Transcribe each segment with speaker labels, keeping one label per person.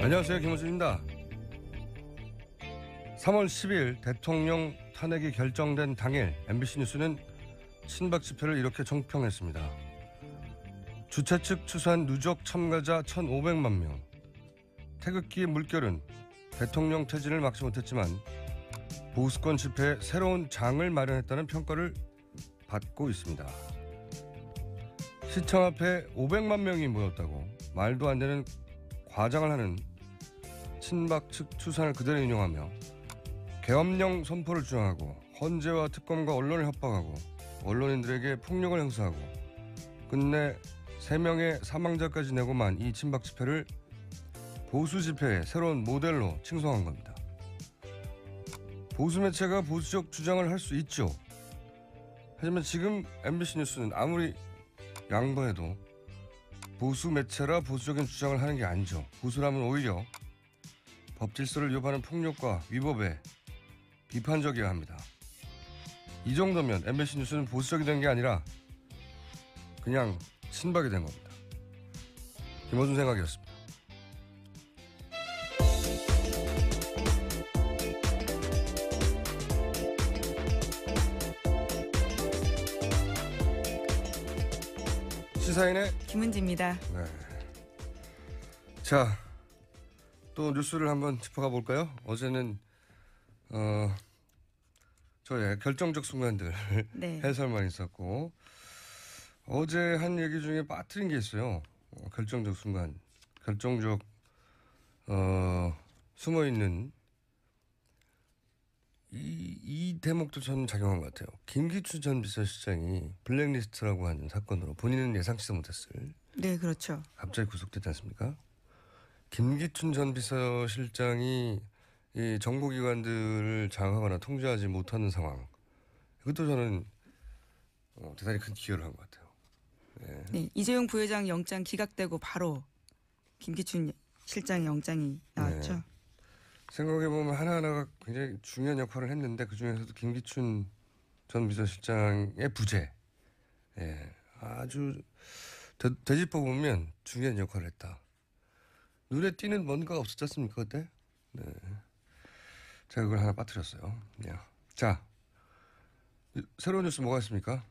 Speaker 1: 안녕하세요. 김호준입니다. 3월 10일 대통령 탄핵이 결정된 당일 MBC 뉴스는 친박 집회를 이렇게 정평했습니다. 주최 측 추산 누적 참가자 1,500만 명. 태극기의 물결은 대통령 퇴진을 막지 못했지만 보수권 집회에 새로운 장을 마련했다는 평가를 받고 있습니다. 시청 앞에 500만 명이 모였다고 말도 안 되는 과장을 하는 친박 측 추산을 그대로 인용하며 계엄령 선포를 주장하고 헌재와 특검과 언론을 협박하고 언론인들에게 폭력을 행사하고 끝내 3명의 사망자까지 내고만 이 친박 집회를 보수 집회의 새로운 모델로 칭송한 겁니다. 보수 매체가 보수적 주장을 할 수 있죠. 하지만 지금 MBC 뉴스는 아무리 양보해도 보수 매체라 보수적인 주장을 하는 게 아니죠. 보수라면 오히려 법 질서를 위반하는 폭력과 위법에 비판적이어야 합니다. 이 정도면 MBC 뉴스는 보수적이 된 게 아니라 그냥 신박이 된 겁니다. 김호준 생각이었습니다.
Speaker 2: 시사인의 김은지입니다.
Speaker 1: 네. 자, 또 뉴스를 한번 짚어가 볼까요? 어제는 어, 저의 예, 결정적 순간들 네. 해설만 있었고 어제 한 얘기 중에 빠뜨린 게 있어요. 어, 결정적 순간, 결정적 어, 숨어 있는 이, 이 대목도 저는 작용한 것 같아요. 김기춘 전 비서실장이 블랙리스트라고 하는 사건으로 본인은 예상치도 못했을.
Speaker 2: 네, 그렇죠.
Speaker 1: 갑자기 구속됐지 않습니까? 김기춘 전 비서실장이 이 정보기관들을 장악하거나 통제하지 못하는 상황. 이것도 저는 어, 대단히 큰 기여를 한 것 같아요.
Speaker 2: 네. 네, 이재용 부회장 영장 기각되고 바로 김기춘 실장 영장이 네.
Speaker 1: 나왔죠. 네. 생각해보면 하나하나가 굉장히 중요한 역할을 했는데 그중에서도 김기춘 전 비서실장의 부재. 예. 아주 되, 되짚어보면 중요한 역할을 했다. 눈에 띄는 뭔가 없었지 않습니까 그때? 네. 제가 그걸 하나 빠뜨렸어요. 예. 자, 새로운 뉴스 뭐가 있습니까?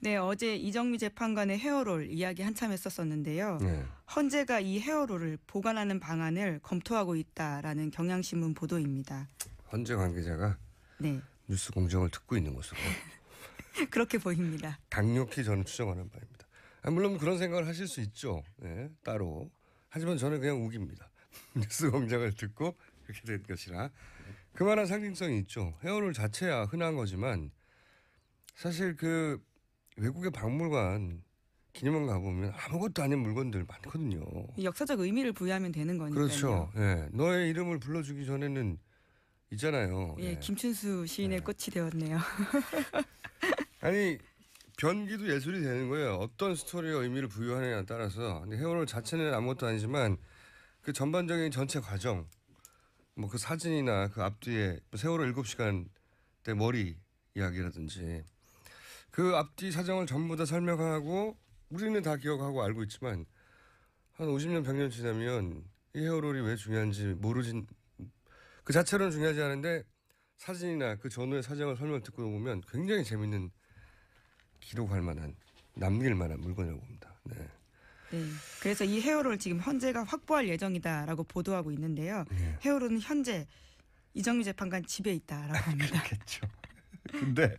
Speaker 2: 네, 어제 이정미 재판관의 헤어롤 이야기 한참 했었었는데요. 네. 헌재가 이 헤어롤을 보관하는 방안을 검토하고 있다라는 경향신문 보도입니다.
Speaker 1: 헌재 관계자가 네. 뉴스 공정을 듣고 있는 것으로
Speaker 2: 그렇게 보입니다.
Speaker 1: 강력히 저는 추정하는 바입니다. 아, 물론 뭐 그런 생각을 하실 수 있죠. 네, 따로. 하지만 저는 그냥 우깁니다. 뉴스 공장을 듣고 이렇게 된 것이라 그만한 상징성이 있죠. 헤어롤 자체야 흔한 거지만 사실 그 외국의 박물관 기념관 가보면 아무것도 아닌 물건들 많거든요.
Speaker 2: 역사적 의미를 부여하면 되는 거니까 그렇죠.
Speaker 1: 예. 너의 이름을 불러주기 전에는 있잖아요. 예, 예.
Speaker 2: 김춘수 시인의 예. 꽃이 되었네요.
Speaker 1: 아니 변기도 예술이 되는 거예요. 어떤 스토리의 의미를 부여하느냐에 따라서. 근데 헤어롤 자체는 아무것도 아니지만 그 전반적인 전체 과정 뭐그 사진이나 그 앞뒤에 뭐 세월호 일곱 시간 때 머리 이야기라든지 그 앞뒤 사정을 전부 다 설명하고 우리는 다 기억하고 알고 있지만 한 50년 100년 지나면 이 헤어롤이 왜 중요한지 모르진 그 자체로는 중요하지 않은데 사진이나 그 전후의 사정을 설명 듣고 보면 굉장히 재밌는 기록할 만한 남길 만한 물건이라고 봅니다. 네.
Speaker 2: 네. 그래서 이 해오를 지금 헌재가 확보할 예정이다라고 보도하고 있는데요. 네. 해오로는 현재 이정미 재판관 집에 있다라고 아, 합니다. 그렇겠죠.
Speaker 1: 근데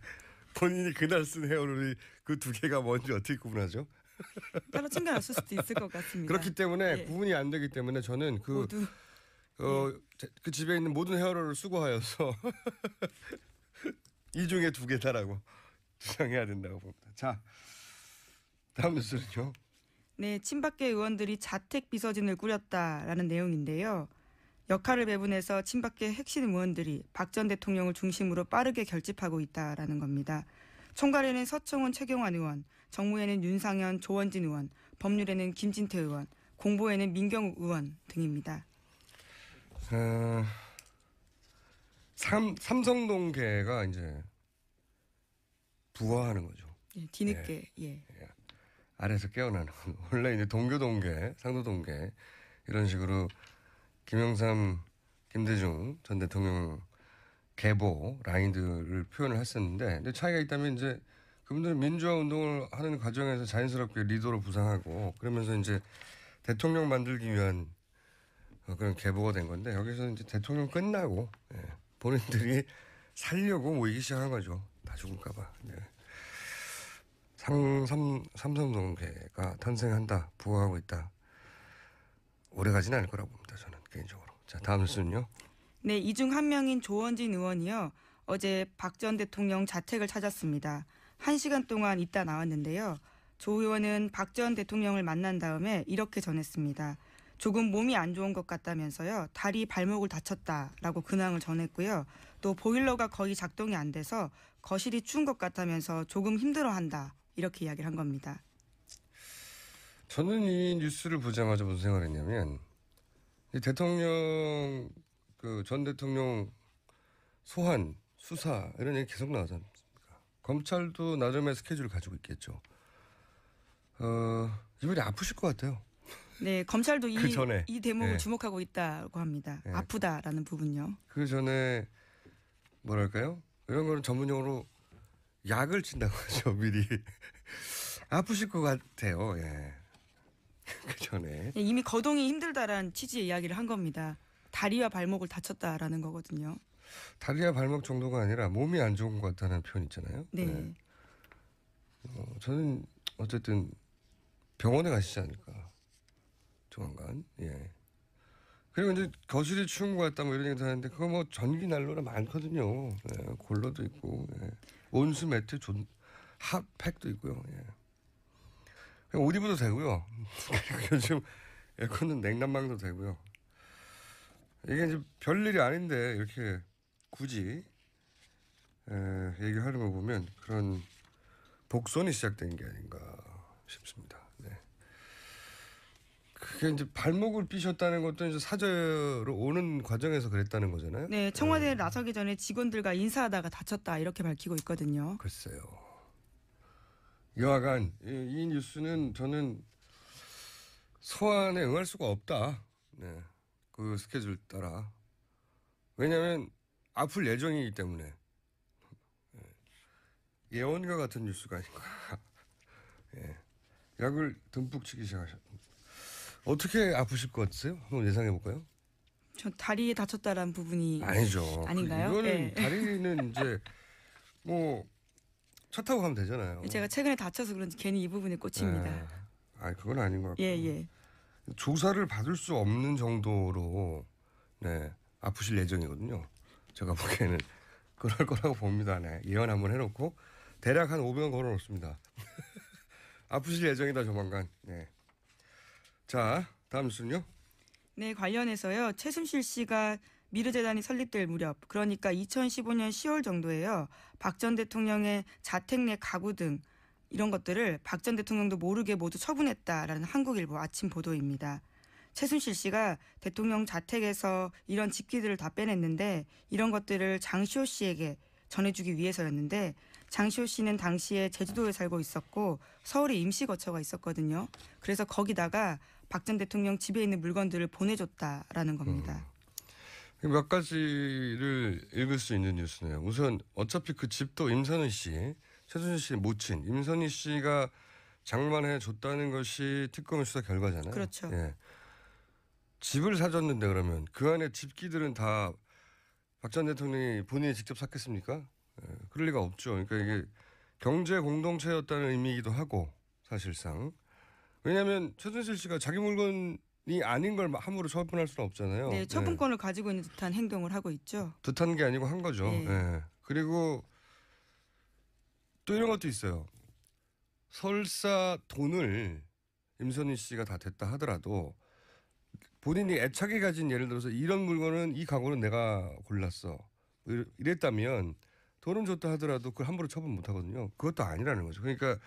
Speaker 1: 본인이 그날 쓴 헤어롤이 그 두 개가 뭔지 어떻게 구분하죠? 따로 챙겨놨을 수도 있을 것 같습니다. 그렇기 때문에 예. 구분이 안 되기 때문에 저는 그, 모두, 어, 예. 그 집에 있는 모든 헤어롤 수거하여서 이 중에 두 개다라고 주장해야 된다고 봅니다. 자, 다음 뉴스는요.
Speaker 2: 네, 친박계 의원들이 자택 비서진을 꾸렸다라는 내용인데요. 역할을 배분해서 친박계 핵심 의원들이 박 전 대통령을 중심으로 빠르게 결집하고 있다라는 겁니다. 총괄에는 서청원 최경환 의원, 정무에는 윤상현, 조원진 의원, 법률에는 김진태 의원, 공보에는 민경욱 의원 등입니다. 어, 삼,
Speaker 1: 성동계가 이제 부화하는 거죠.
Speaker 2: 예, 뒤늦게 예. 예.
Speaker 1: 아래에서 깨어나는 원래 이제 동교 동계 상도 동계 이런 식으로 김영삼 김대중 전 대통령 계보 라인들을 표현을 했었는데 근데 차이가 있다면 이제 그분들은 민주화 운동을 하는 과정에서 자연스럽게 리더로 부상하고 그러면서 이제 대통령 만들기 위한 어, 그런 계보가 된 건데 여기서 이제 대통령 끝나고 예. 본인들이 살려고 모이기 시작한 거죠. 다 죽을까봐. 네. 상삼 삼성동계가 탄생한다 부화하고 있다 오래가지는 않을 거라고 봅니다 저는 개인적으로 자 다음 뉴요네이
Speaker 2: 중 한 명인 조원진 의원이요 어제 박 전 대통령 자택을 찾았습니다 한 시간 동안 있다 나왔는데요 조 의원은 박 전 대통령을 만난 다음에 이렇게 전했습니다 조금 몸이 안 좋은 것 같다면서요. 다리 발목을 다쳤다라고 근황을 전했고요. 또 보일러가 거의 작동이 안 돼서 거실이 추운 것 같다면서 조금 힘들어한다. 이렇게 이야기를 한 겁니다.
Speaker 1: 저는 이 뉴스를 보자마자 무슨 생각을 했냐면 대통령 그 전 대통령 소환 수사 이런 얘기 계속 나오지 않습니까? 검찰도 나름의 스케줄을 가지고 있겠죠. 어, 이번에 아프실 것 같아요.
Speaker 2: 네, 검찰도 이, 그 전에. 이 대목을 네. 주목하고 있다고 합니다. 네. 아프다라는 부분요.
Speaker 1: 그 전에 뭐랄까요? 이런 거는 전문용어로 약을 친다고 하죠 미리 아프실 것 같아요. 예. 그 전에
Speaker 2: 예, 이미 거동이 힘들다란 취지의 이야기를 한 겁니다. 다리와 발목을 다쳤다라는 거거든요.
Speaker 1: 다리와 발목 정도가 아니라 몸이 안 좋은 것 같다는 표현 있잖아요. 네. 네. 어, 저는 어쨌든 병원에 가시지 않을까. 조만간. 예. 그리고 이제 거실이 추운 것 같다 뭐 이런 얘기도 하는데 그거 뭐 전기 난로라 많거든요. 예. 골로도 있고. 예. 온수 매트 존, 핫팩도 있고요. 예. 그냥 옷 입어도 되고요. 그리고 요즘 에어컨은 예, 냉난방도 되고요. 이게 이제 별일이 아닌데 이렇게 굳이 에, 예, 얘기하는 거 보면 그런 복선이 시작된 게 아닌가 싶습니다. 그게 이제 발목을 삐셨다는 것도 이제 사저로 오는 과정에서 그랬다는 거잖아요.
Speaker 2: 네, 청와대에 네. 나서기 전에 직원들과 인사하다가 다쳤다 이렇게 밝히고 있거든요.
Speaker 1: 글쎄요. 여하간 이, 이 뉴스는 저는 소환에 응할 수가 없다. 네, 그 스케줄 따라. 왜냐하면 아플 예정이기 때문에 네. 예언과 같은 뉴스가 아닌가. 예, 약을 듬뿍 치기 시작하셨. 어떻게 아프실 것 같으세요? 한번 예상해 볼까요?
Speaker 2: 전다리 다쳤다라는 부분이 아니죠. 아닌가요? 이거는 네. 다리는
Speaker 1: 이제 뭐 차 타고 가면 되잖아요.
Speaker 2: 제가 최근에 다쳐서 그런지 괜히 이 부분에
Speaker 1: 꽂힙니다. 아, 그건 아닌 것 같고. 예, 예. 조사를 받을 수 없는 정도로 네, 아프실 예정이거든요. 제가 보기에는 그럴 거라고 봅니다. 네. 예언 한번 해놓고 대략 한 500원 걸어놓습니다. 아프실 예정이다 조만간. 네. 자, 다음 순요.
Speaker 2: 네, 관련해서요. 최순실 씨가 미르재단이 설립될 무렵, 그러니까 2015년 10월 정도에요. 박 전 대통령의 자택 내 가구 등 이런 것들을 박 전 대통령도 모르게 모두 처분했다라는 한국일보 아침 보도입니다. 최순실 씨가 대통령 자택에서 이런 집기들을 다 빼냈는데 이런 것들을 장시호 씨에게 전해주기 위해서였는데 장시호 씨는 당시에 제주도에 살고 있었고 서울에 임시 거처가 있었거든요. 그래서 거기다가 박전 대통령 집에 있는 물건들을 보내줬다라는 겁니다.
Speaker 1: 음. 몇 가지를 읽을 수 있는 뉴스네요. 우선 어차피 그 집도 임선희 씨, 최순실 씨 모친 임선희 씨가 장만해 줬다는 것이 특검 수사 결과잖아요. 그렇죠. 예. 집을 사줬는데 그러면 그 안에 집기들은 다 박 전 대통령이 본인이 직접 샀겠습니까? 예. 그럴 리가 없죠. 그러니까 이게 경제 공동체였다는 의미이기도 하고 사실상 왜냐하면 최순실 씨가 자기 물건이 아닌 걸 함부로 처분할 수는 없잖아요. 네, 네. 처분권을
Speaker 2: 네. 가지고 있는 듯한 행동을 하고 있죠.
Speaker 1: 듯한 게 아니고 한 거죠. 네. 네. 그리고 또 이런 것도 있어요. 설사 돈을 임선희 씨가 다 됐다 하더라도 본인이 애착이 가진 예를 들어서 이런 물건은 이 가구는 내가 골랐어. 이랬다면 돈은 줬다 하더라도 그걸 함부로 처분 못 하거든요. 그것도 아니라는 거죠. 그러니까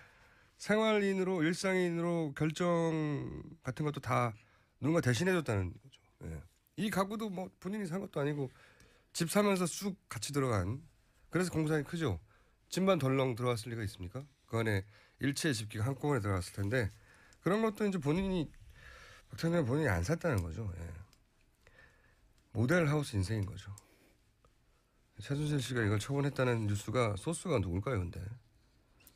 Speaker 1: 생활인으로 일상인으로 결정 같은 것도 다 누군가 대신해줬다는 거죠. 예. 이 가구도 뭐 본인이 산 것도 아니고 집 사면서 쑥 같이 들어간 그래서 공산이 크죠. 집만 덜렁 들어왔을 리가 있습니까? 그 안에 일체의 집기가 한꺼번에 들어갔을 텐데 그런 것도 이제 본인이 박찬영 본인이 안 샀다는 거죠. 예. 모델 하우스 인생인 거죠. 최순실 씨가 이걸 처분했다는 뉴스가 소스가 누굴까요, 근데?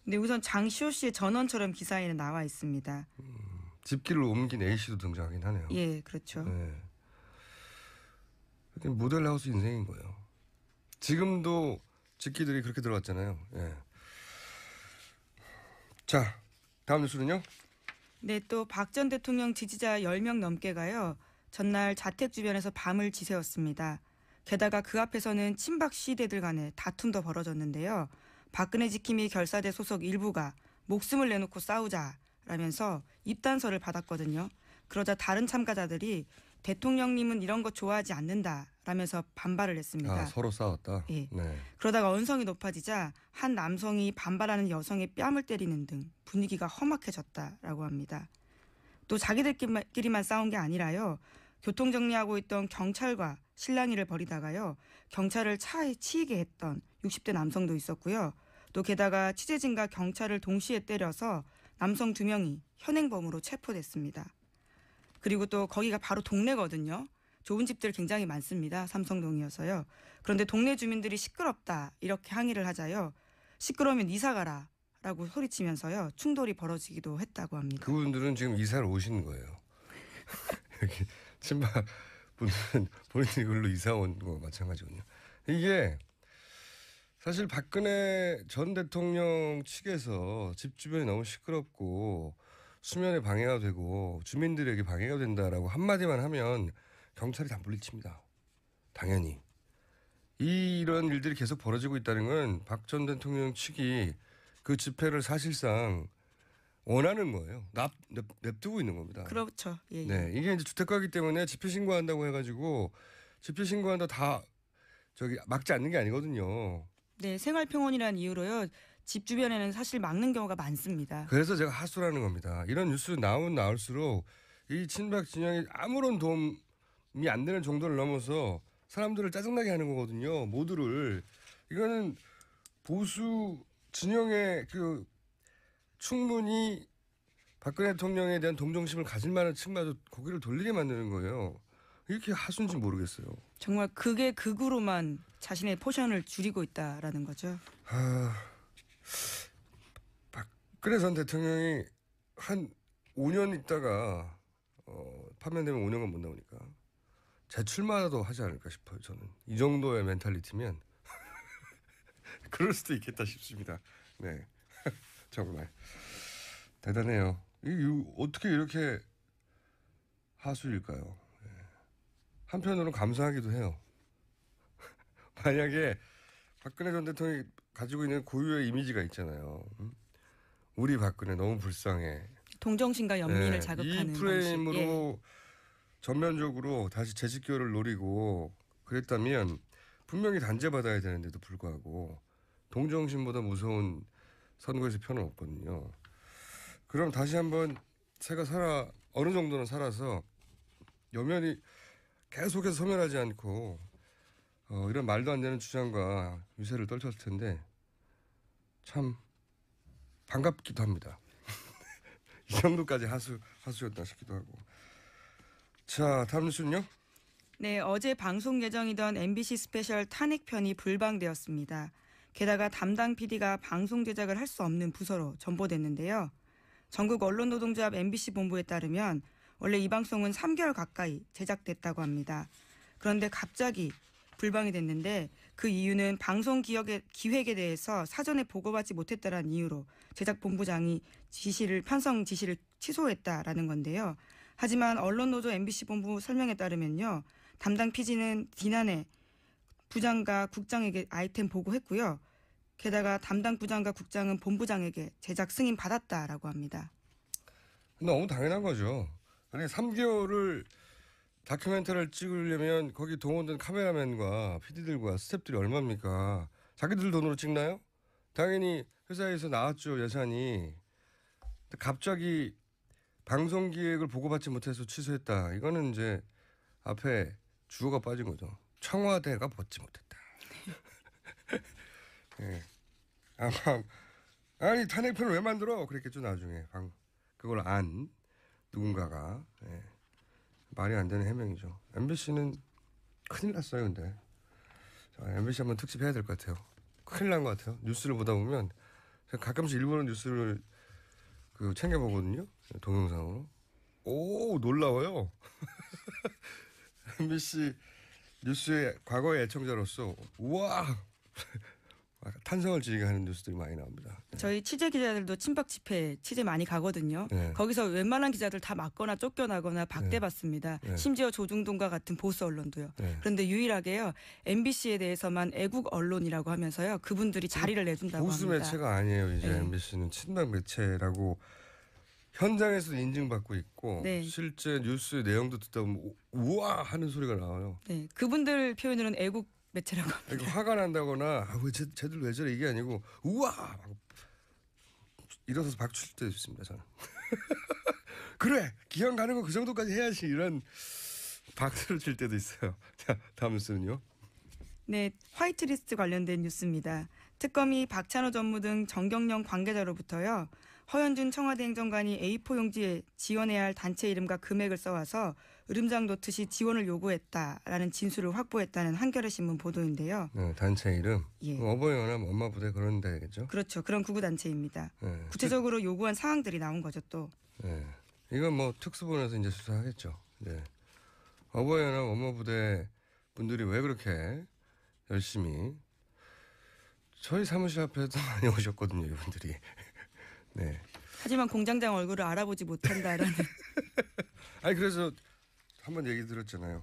Speaker 2: 근 우선 장시호 씨의 전원처럼 기사에는 나와 있습니다. 음,
Speaker 1: 집길로 옮긴 A 씨도 등장하긴 하네요.
Speaker 2: 예, 그렇죠.
Speaker 1: 네. 모델하우스 인생인 거예요. 지금도 집기들이 그렇게 들어왔잖아요. 예. 자, 다음 뉴스는요?
Speaker 2: 네, 또 박 전 대통령 지지자 10명 넘게가요. 전날 자택 주변에서 밤을 지새웠습니다. 게다가 그 앞에서는 친박 시대들 간의 다툼도 벌어졌는데요. 박근혜 지킴이 결사대 소속 일부가 목숨을 내놓고 싸우자라면서 입단서를 받았거든요. 그러자 다른 참가자들이 대통령님은 이런 거 좋아하지 않는다. 라면서 반발을 했습니다. 아,
Speaker 1: 서로 싸웠다. 예. 네.
Speaker 2: 그러다가 언성이 높아지자 한 남성이 반발하는 여성의 뺨을 때리는 등 분위기가 험악해졌다라고 합니다. 또 자기들끼리만 싸운 게 아니라요. 교통 정리하고 있던 경찰과 실랑이를 벌이다가요. 경찰을 차에 치이게 했던 60대 남성도 있었고요. 또 게다가 취재진과 경찰을 동시에 때려서 남성 두 명이 현행범으로 체포됐습니다. 그리고 또 거기가 바로 동네거든요. 좋은 집들 굉장히 많습니다. 삼성동이어서요. 그런데 동네 주민들이 시끄럽다 이렇게 항의를 하자요. 시끄러우면 이사 가라 라고 소리치면서요. 충돌이 벌어지기도 했다고 합니다.
Speaker 1: 그분들은 지금 이사를 오신 거예요. 여기 친박 분들은 본인 이걸로 이사 온 거 마찬가지군요. 이게 사실 박근혜 전 대통령 측에서 집 주변이 너무 시끄럽고 수면에 방해가 되고 주민들에게 방해가 된다라고 한마디만 하면 경찰이 다물리 칩니다. 당연히. 이런 일들이 계속 벌어지고 있다는 건 박 전 대통령 측이 그 집회를 사실상 원하는 거예요. 납, 냅, 냅두고 있는 겁니다.
Speaker 2: 그렇죠. 예, 예. 네.
Speaker 1: 이게 이제 주택가기 때문에 집회 신고한다고 해가지고 집회 신고한다 다 저기 막지 않는 게 아니거든요.
Speaker 2: 네, 생활평온이라는 이유로요. 집 주변에는 사실 막는 경우가 많습니다.
Speaker 1: 그래서 제가 하수라는 겁니다. 이런 뉴스 나온 나올수록 이 친박 진영이 아무런 도움이 안 되는 정도를 넘어서 사람들을 짜증나게 하는 거거든요. 모두를 이거는 보수 진영의 그 충분히 박근혜 대통령에 대한 동정심을 가질 만한 층마저 고개를 돌리게 만드는 거예요. 이렇게 하수인지 모르겠어요.
Speaker 2: 정말 그게 극으로만 자신의 포션을 줄이고 있다라는 거죠.
Speaker 1: 아, 박근혜 전 대통령이 한 5년 있다가 어, 파면되면 5년간 못 나오니까 재출마라도 하지 않을까 싶어요. 저는 이 정도의 멘탈리티면 그럴 수도 있겠다 싶습니다. 네, 정말 대단해요. 이, 이, 어떻게 이렇게 하수일까요? 네. 한편으로 감사하기도 해요. 만약에 박근혜 전 대통령이 가지고 있는 고유의 이미지가 있잖아요. 음? 우리 박근혜 너무 불쌍해.
Speaker 2: 동정심과 연민을 네. 자극하는 이 프레임으로 예.
Speaker 1: 전면적으로 다시 재직결을 노리고 그랬다면 분명히 단죄받아야 되는데도 불구하고 동정심보다 무서운 선거에서 편은 없거든요. 그럼 다시 한번 새가 살아 어느 정도는 살아서 여면이 계속해서 소멸하지 않고 어, 이런 말도 안 되는 주장과 유세를 떨쳤을 텐데 참 반갑기도 합니다. 이 정도까지 하수 하수였다 싶기도 하고. 자, 다음 뉴스는요?
Speaker 2: 네, 어제 방송 예정이던 MBC 스페셜 탄핵편이 불방되었습니다. 게다가 담당 PD가 방송 제작을 할 수 없는 부서로 전보됐는데요. 전국 언론노동조합 MBC 본부에 따르면 원래 이 방송은 3개월 가까이 제작됐다고 합니다. 그런데 갑자기 불방이 됐는데 그 이유는 방송 기획에, 기획에 대해서 사전에 보고받지 못했다라는 이유로 제작 본부장이 지시를 편성 지시를 취소했다라는 건데요. 하지만 언론노조 MBC 본부 설명에 따르면요. 담당 PG는 지난해 부장과 국장에게 아이템 보고했고요. 게다가 담당 부장과 국장은 본부장에게 제작 승인 받았다라고 합니다.
Speaker 1: 너무 당연한 거죠. 아니 3개월을 다큐멘터리를 찍으려면 거기 동원된 카메라맨과 피디들과 스탭들이 얼마입니까? 자기들 돈으로 찍나요? 당연히 회사에서 나왔죠 예산이. 갑자기 방송 기획을 보고받지 못해서 취소했다. 이거는 이제 앞에 주어가 빠진 거죠. 청와대가 벗지 못했다. 네. 아마 아니 탄핵편을 왜 만들어? 그랬겠죠 나중에 방 그걸 안 누군가가. 네. 말이 안 되는 해명이죠. MBC는 큰일 났어요, 근데. 자, MBC 한번 특집 해야 될 것 같아요. 큰일 난 것 같아요. 뉴스를 보다 보면 가끔씩 일본어 뉴스를 그 챙겨 보거든요. 동영상으로. 오 놀라워요. MBC 뉴스의 과거의 애청자로서 우와 탄성을 지르게 하는 뉴스들이 많이 나옵니다.
Speaker 2: 네. 저희 취재 기자들도 친박 집회 취재 많이 가거든요. 네. 거기서 웬만한 기자들 다 맞거나 쫓겨나거나 박대받습니다. 네. 네. 심지어 조중동과 같은 보수 언론도요. 네. 그런데 유일하게요 MBC에 대해서만 애국 언론이라고 하면서요 그분들이 자리를 내준다고 보수 합니다. 보수 매체가
Speaker 1: 아니에요. 이제 MBC는 네. 친박 매체라고 현장에서 인증받고 있고 네. 실제 뉴스 내용도 듣다 보면 우와 하는 소리가 나와요.
Speaker 2: 네, 그분들 표현으로는 애국 매체라고
Speaker 1: 합니다. 화가 난다거나 아, 왜 쟤, 들왜 저래 이게 아니고 우와 일어서서 박수 칠때 있습니다 저는. 그래 기왕 가는 거 그 정도까지 해야지 이런 박수를 칠 때도 있어요. 자 다음 뉴스는요.
Speaker 2: 네 화이트리스트 관련된 뉴스입니다. 특검이 박찬호 전무 등 정경영 관계자로부터요 허현준 청와대 행정관이 A4 용지에 지원해야 할 단체 이름과 금액을 써와서 으름장 놓듯이 지원을 요구했다라는 진술을 확보했다는 한겨레 신문 보도인데요.
Speaker 1: 네, 단체 이름 예. 어버이연합 뭐 엄마부대 그런 데겠죠?
Speaker 2: 그렇죠. 그런 구구 단체입니다. 네. 예. 구체적으로 그... 요구한 사항들이 나온 거죠 또. 네.
Speaker 1: 이건 뭐 특수본에서 이제 수사하겠죠. 네. 어버이연합 엄마부대 분들이 왜 그렇게 열심히 저희 사무실 앞에도 많이 오셨거든요 이분들이. 네.
Speaker 2: 하지만 공장장 얼굴을 알아보지 못한다라는.
Speaker 1: 아니 그래서 한번 얘기 들었잖아요.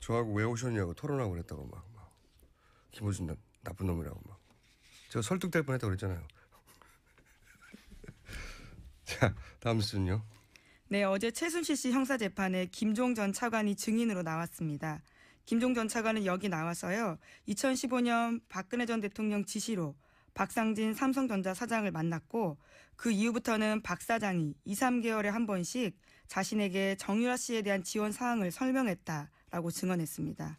Speaker 1: 저하고 왜 오셨냐고 토론하고 그랬다고 막, 막. 김호준 나, 나쁜 놈이라고 막. 제 설득될 뻔했다고 그랬잖아요. 자, 다음 순요.
Speaker 2: 네, 어제 최순실 씨 형사 재판에 김종 전 차관이 증인으로 나왔습니다. 김종 전 차관은 여기 나와서요. 2015년 박근혜 전 대통령 지시로 박상진 삼성전자 사장을 만났고 그 이후부터는 박 사장이 2, 3개월에 한 번씩 자신에게 정유라 씨에 대한 지원 사항을 설명했다라고 증언했습니다.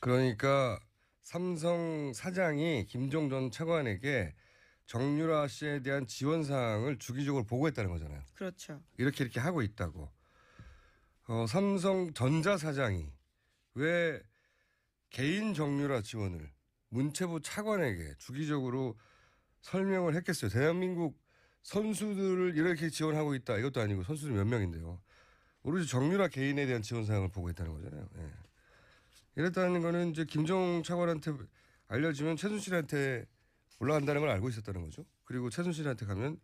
Speaker 1: 그러니까 삼성 사장이 김종 전 차관에게 정유라 씨에 대한 지원 사항을 주기적으로 보고했다는 거잖아요. 그렇죠. 이렇게 이렇게 하고 있다고. 어, 삼성전자 사장이 왜 개인 정유라 지원을 문체부 차관에게 주기적으로 설명을 했겠어요. 대한민국 선수들을 이렇게 지원하고 있다. 이것도 아니고 선수들 몇 명인데요. 오로지 정유라 개인에 대한 지원 사항을 보고 있다는 거잖아요. 예. 이랬다는 거는 이제 김정 차관한테 알려지면 최순실한테 올라간다는 걸 알고 있었다는 거죠. 그리고 최순실한테 가면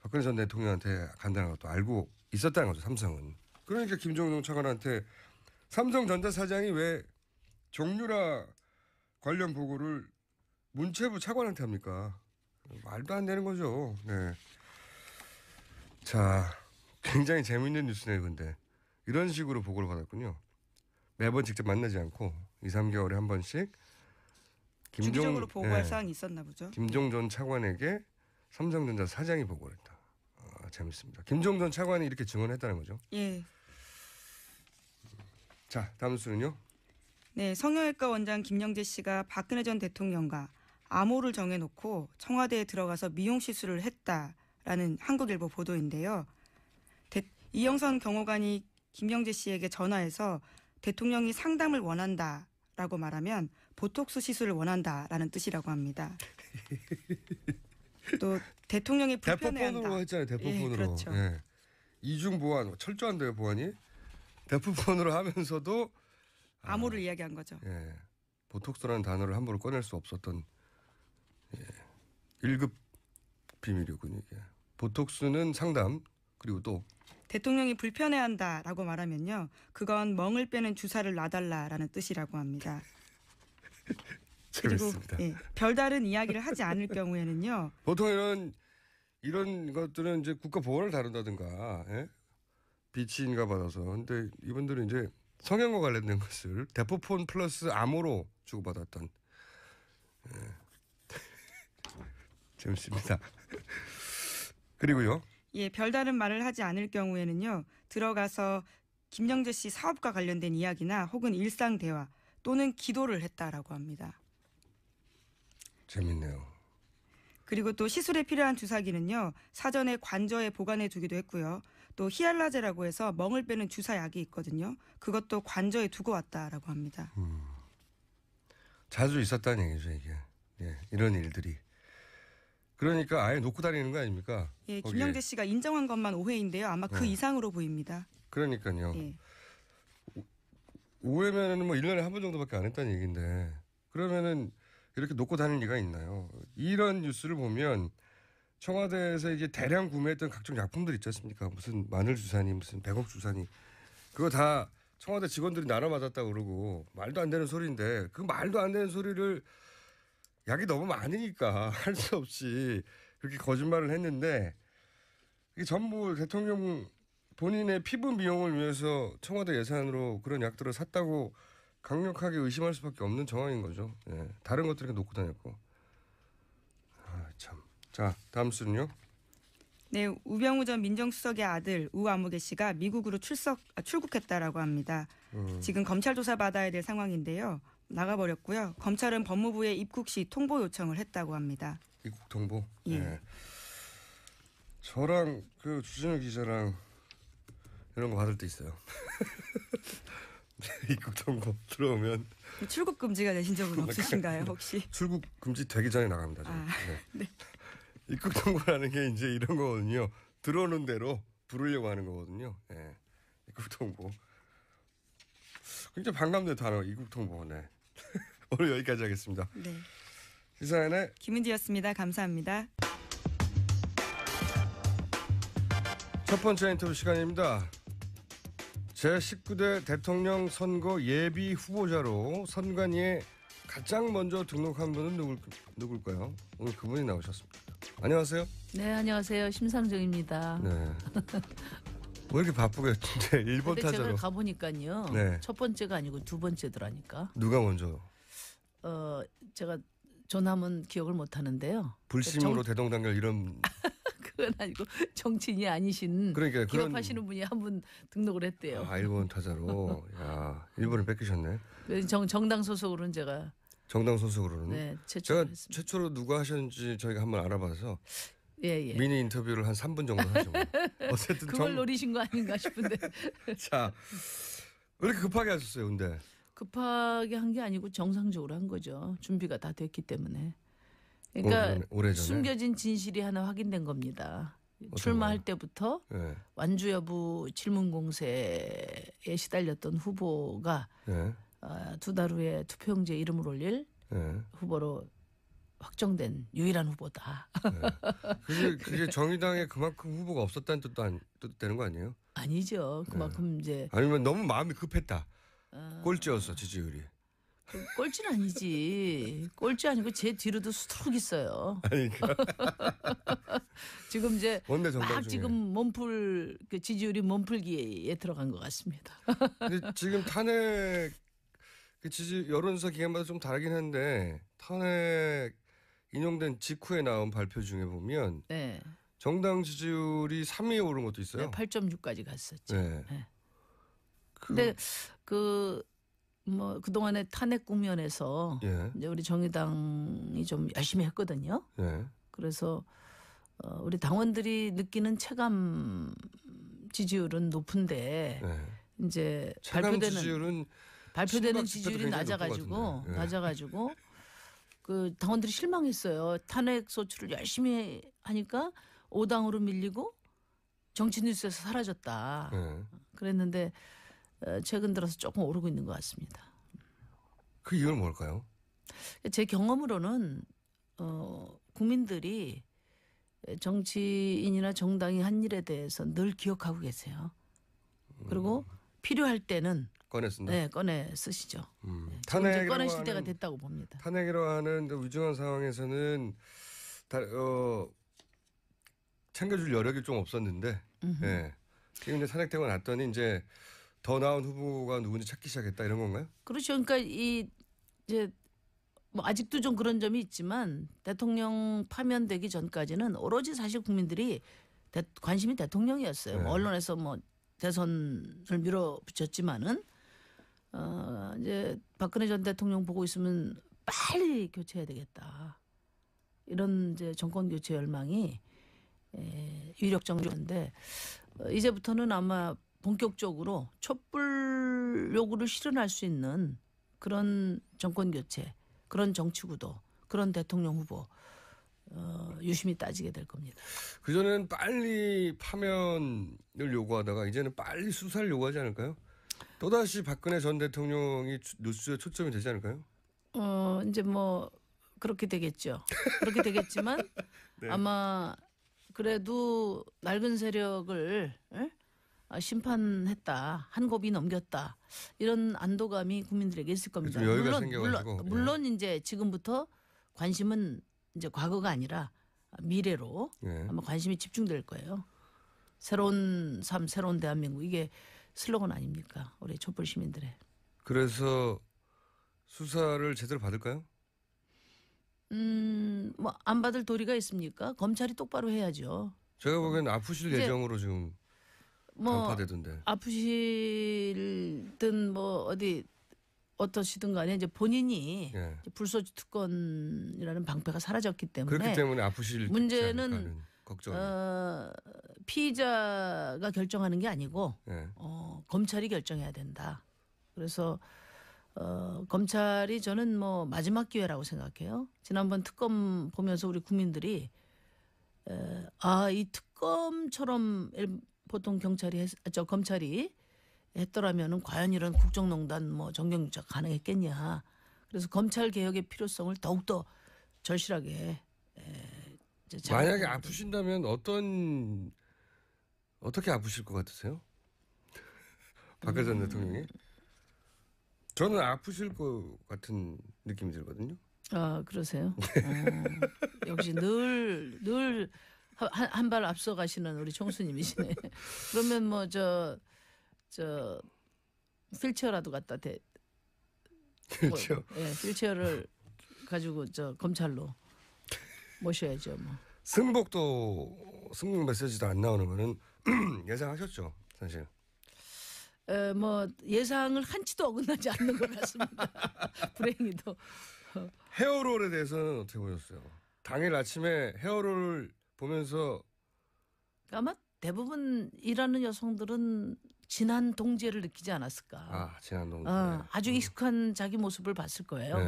Speaker 1: 박근혜 전 대통령한테 간다는 것도 알고 있었다는 거죠. 삼성은. 그러니까 김정용 차관한테 삼성전자 사장이 왜 정유라 관련 보고를 문체부 차관한테 합니까? 말도 안 되는 거죠. 네. 자, 굉장히 재밌는 뉴스네요, 근데. 이런 식으로 보고를 받았군요. 매번 직접 만나지 않고 2, 3개월에 한 번씩 김종, 주기적으로 보고할 네. 사항이
Speaker 2: 있었나 보죠. 김종
Speaker 1: 네. 전 차관에게 삼성전자 사장이 보고를 했다. 아, 재밌습니다. 김종 전 차관이 이렇게 증언했다는 거죠. 예. 자, 다음 수는요.
Speaker 2: 네, 성형외과 원장 김영재 씨가 박근혜 전 대통령과 암호를 정해놓고 청와대에 들어가서 미용 시술을 했다라는 한국일보 보도인데요. 대, 이영선 경호관이 김영재 씨에게 전화해서 대통령이 상담을 원한다. 라고 말하면 보톡스 시술을 원한다라는 뜻이라고 합니다. 또 대통령이 대포폰으로 했잖아요. 예, 대포폰으로. 예, 그렇죠.
Speaker 1: 예. 이중 보안 철저한데요 보안이. 대포폰으로 하면서도
Speaker 2: 암호를 아, 이야기한 거죠. 예.
Speaker 1: 보톡스라는 단어를 함부로 꺼낼 수 없었던 예. 1급 비밀이군요, 이게. 보톡스는 상담, 그리고 또
Speaker 2: 대통령이 불편해한다라고 말하면요. 그건 멍을 빼는 주사를 놔달라라는 뜻이라고 합니다.
Speaker 1: 그리고
Speaker 2: 예, 별다른 이야기를 하지 않을 경우에는요.
Speaker 1: 보통 이런 이런 것들은 이제 국가 보안을 다룬다든가 예? 비치인가 받아서 근데 이분들은 이제 성형과 관련된 것을 대포폰 플러스 암호로 주고받았던 예. 재밌습니다. 그리고요.
Speaker 2: 예, 별다른 말을 하지 않을 경우에는요. 들어가서 김영재 씨 사업과 관련된 이야기나 혹은 일상 대화 또는 기도를 했다라고 합니다. 재밌네요. 그리고 또 시술에 필요한 주사기는요. 사전에 관저에 보관해 두기도 했고요. 또 히알라제라고 해서 멍을 빼는 주사약이 있거든요. 그것도 관저에 두고 왔다라고 합니다. 음.
Speaker 1: 자주 있었다는 얘기죠, 이게. 예, 이런 일들이. 그러니까 아예 놓고 다니는 거 아닙니까? 예, 김영재 씨가
Speaker 2: 인정한 것만 오해인데요. 아마 그 어. 이상으로 보입니다.
Speaker 1: 그러니까요. 예. 오해면은 뭐 1년에 한 번 정도밖에 안 했다는 얘기인데 그러면은 이렇게 놓고 다닐 리가 있나요? 이런 뉴스를 보면 청와대에서 이제 대량 구매했던 각종 약품들 있지 않습니까? 무슨 마늘 주사니 무슨 백억 주사니 그거 다 청와대 직원들이 나눠 맞았다 그러고 말도 안 되는 소리인데 그 말도 안 되는 소리를 약이 너무 많으니까 할 수 없이 그렇게 거짓말을 했는데 이게 전부 대통령 본인의 피부 미용을 위해서 청와대 예산으로 그런 약들을 샀다고 강력하게 의심할 수밖에 없는 정황인 거죠. 예. 다른 것들을 놓고 다녔고. 아, 참. 자, 다음 순요.
Speaker 2: 네, 우병우 전 민정수석의 아들 우아무개 씨가 미국으로 출석 아, 출국했다라고 합니다. 음. 지금 검찰 조사 받아야 될 상황인데요. 나가버렸고요. 검찰은 법무부에 입국 시 통보 요청을 했다고 합니다.
Speaker 1: 입국 통보? 예. 네. 저랑 그 주진우 기자랑 이런 거 받을 때 있어요. 입국 통보 들어오면
Speaker 2: 출국 금지가 되신 적은 없으신가요 혹시? 출국
Speaker 1: 금지 되기 전에 나갑니다.
Speaker 2: 아, 네. 네.
Speaker 1: 입국 통보라는 게 이제 이런 거거든요. 들어오는 대로 부르려고 하는 거거든요. 네. 입국 통보. 굉장히 반감된 단어 입국 통보네. 오늘 여기까지 하겠습니다.
Speaker 2: 네. 이사연의 김은지였습니다. 감사합니다.
Speaker 1: 첫 번째 인터뷰 시간입니다. 제19대 대통령 선거 예비 후보자로 선관위에 가장 먼저 등록한 분은 누굴, 누굴까요? 오늘 그분이 나오셨습니다. 안녕하세요.
Speaker 3: 네, 안녕하세요. 심상정입니다. 네.
Speaker 1: 왜 이렇게 바쁘게는데 일본 타자로
Speaker 3: 가보니까요. 네. 첫 번째가 아니고 두 번째더라니까.
Speaker 1: 누가 먼저?
Speaker 3: 어 제가 존함은 기억을 못 하는데요. 불심으로 정...
Speaker 1: 대동단결 이런.
Speaker 3: 그건 아니고 정치인이 아니신 그러니까 기업하시는 그런... 분이 한 분 등록을 했대요. 아
Speaker 1: 일본 타자로. 야 일본을 뺏기셨네.
Speaker 3: 그 정 정당 소속으로는 제가
Speaker 1: 정당 소속으로는 네, 제가 했습니다. 최초로 누가 하셨는지 저희가 한번 알아봐서 예, 예. 미니 인터뷰를 한 3분 정도 하죠 어쨌든 그걸 정...
Speaker 3: 노리신 거 아닌가 싶은데
Speaker 1: 자왜 이렇게 급하게 하셨어요 근데
Speaker 3: 급하게 한 게 아니고 정상적으로 한 거죠 준비가 다 됐기 때문에
Speaker 1: 그러니까 오래전에.
Speaker 3: 숨겨진 진실이 하나 확인된 겁니다 출마할 거 때부터 예. 완주 여부 질문 공세에 시달렸던 후보가 예. 어, 두달 후에 투표용지에 이름을 올릴 예. 후보로 확정된 유일한 후보다.
Speaker 1: 네. 그게, 그게 정의당에 그만큼 후보가 없었다는 뜻도, 안, 뜻도 되는 거 아니에요?
Speaker 3: 아니죠. 그만큼 네. 이제 아니면
Speaker 1: 너무 마음이 급했다. 아. 꼴찌였어 지지율이.
Speaker 3: 꼴찌는 아니지. 꼴찌 아니고 제 뒤로도 수두룩 있어요.
Speaker 1: 그러니까.
Speaker 3: 지금 이제 원내 막 중에. 지금 몸풀 그 지지율이 몸풀기에 들어간 것 같습니다.
Speaker 1: 근데 지금 탄핵 그 지지 여론조사 기간마다 좀 다르긴 한데 탄핵 인용된 직후에 나온 발표 중에 보면 네. 정당 지지율이 3위에 오른 것도 있어요. 네, 8.6까지 갔었죠. 네. 네.
Speaker 3: 그 근데 그 뭐 그동안에 탄핵 국면에서 예. 이제 우리 정의당이 좀 열심히 했거든요. 예. 그래서 어 우리 당원들이 느끼는 체감 지지율은 높은데
Speaker 1: 예.
Speaker 3: 이제 발표되는 지지율은
Speaker 1: 발표되는 지지율이 낮아가지고 예.
Speaker 3: 낮아가지고 그 당원들이 실망했어요. 탄핵 소추를 열심히 하니까 5당으로 밀리고 정치 뉴스에서 사라졌다. 네. 그랬는데 어, 최근 들어서 조금 오르고 있는 것 같습니다.
Speaker 1: 그 이유는 뭘까요?
Speaker 3: 제 경험으로는 어 국민들이 정치인이나 정당이 한 일에 대해서 늘 기억하고 계세요. 그리고 음. 필요할 때는 꺼냈습니다 네, 꺼내 쓰시죠.
Speaker 1: 음. 네, 탄핵 꺼내실 때가 됐다고 봅니다. 탄핵이라고 하는 위중한 상황에서는 다, 어, 챙겨줄 여력이 좀 없었는데, 음흠. 예. 지금 이제 탄핵되고 났더니 이제 더 나은 후보가 누군지 찾기 시작했다 이런 건가요?
Speaker 3: 그렇죠. 그러니까 이 이제 뭐 아직도 좀 그런 점이 있지만 대통령 파면되기 전까지는 오로지 사실 국민들이 대, 관심이 대통령이었어요. 뭐 네. 언론에서 뭐 대선을 밀어붙였지만은 어, 이제 박근혜 전 대통령 보고 있으면 빨리 교체해야 되겠다. 이런 이제 정권 교체 열망이 에, 예, 유력 정조인데 어, 이제부터는 아마 본격적으로 촛불 요구를 실현할 수 있는 그런 정권 교체, 그런 정치 구도, 그런 대통령 후보 어, 유심히 따지게 될 겁니다.
Speaker 1: 그전에는 빨리 파면을 요구하다가 이제는 빨리 수사를 요구하지 않을까요? 또다시 박근혜 전 대통령이 뉴스에 초점이 되지 않을까요?
Speaker 3: 어, 이제 뭐 그렇게 되겠죠. 그렇게 되겠지만 네. 아마 그래도 낡은 세력을 에? 예? 아, 심판했다 한 고비 넘겼다 이런 안도감이 국민들에게 있을 겁니다. 그렇죠. 물론 물론, 예. 물론 네. 이제 지금부터 관심은 이제 과거가 아니라 미래로 네. 아마 관심이 집중될 거예요. 새로운 삶, 새로운 대한민국 이게 슬로건 아닙니까? 우리 촛불 시민들의.
Speaker 1: 그래서 수사를 제대로 받을까요?
Speaker 3: 음, 뭐 안 받을 도리가 있습니까? 검찰이 똑바로 해야죠.
Speaker 1: 제가 보기엔 아프실 예정으로 지금 뭐 간파되던데.
Speaker 3: 아프실든 뭐 어디 어떠시든 간에 이제 본인이 예. 불소지 특권이라는 방패가 사라졌기 때문에 그렇기 때문에
Speaker 1: 아프실 문제는 걱정.
Speaker 3: 어, 피의자가 결정하는 게 아니고
Speaker 1: 네. 어,
Speaker 3: 검찰이 결정해야 된다. 그래서 어, 검찰이 저는 뭐 마지막 기회라고 생각해요. 지난번 특검 보면서 우리 국민들이 에, 아이 특검처럼 보통 경찰이 했, 아, 저 검찰이 했더라면은 과연 이런 국정농단 뭐 정경유착 가능했겠냐. 그래서 검찰 개혁의 필요성을 더욱더 절실하게. 에,
Speaker 1: 만약에 아프신다면 어떤 어떻게 아프실 것 같으세요? 박근혜 음. 대통령이? 저는 아프실 것 같은 느낌이 들거든요.
Speaker 3: 아 그러세요? 아, 역시 늘 늘 한 발 앞서 가시는 우리 총수님이시네. 그러면 뭐 저저 휠체어라도 갖다 대. 휠체어. 뭐, 예, 휠체어를 가지고 저 검찰로 모셔야죠 뭐.
Speaker 1: 승복도 승복 메시지도 안 나오는 거는 음, 예상하셨죠, 사실.
Speaker 3: 에, 어, 뭐 예상을 한치도 어긋나지 않는 것 같습니다.
Speaker 1: 불행히도. 헤어롤에 대해서는 어떻게 보셨어요? 당일 아침에 헤어롤을 보면서
Speaker 3: 아마 대부분 일하는 여성들은 진한 동지를 느끼지 않았을까.
Speaker 1: 아, 진한 동지. 어,
Speaker 3: 음. 아주 익숙한 자기 모습을 봤을 거예요.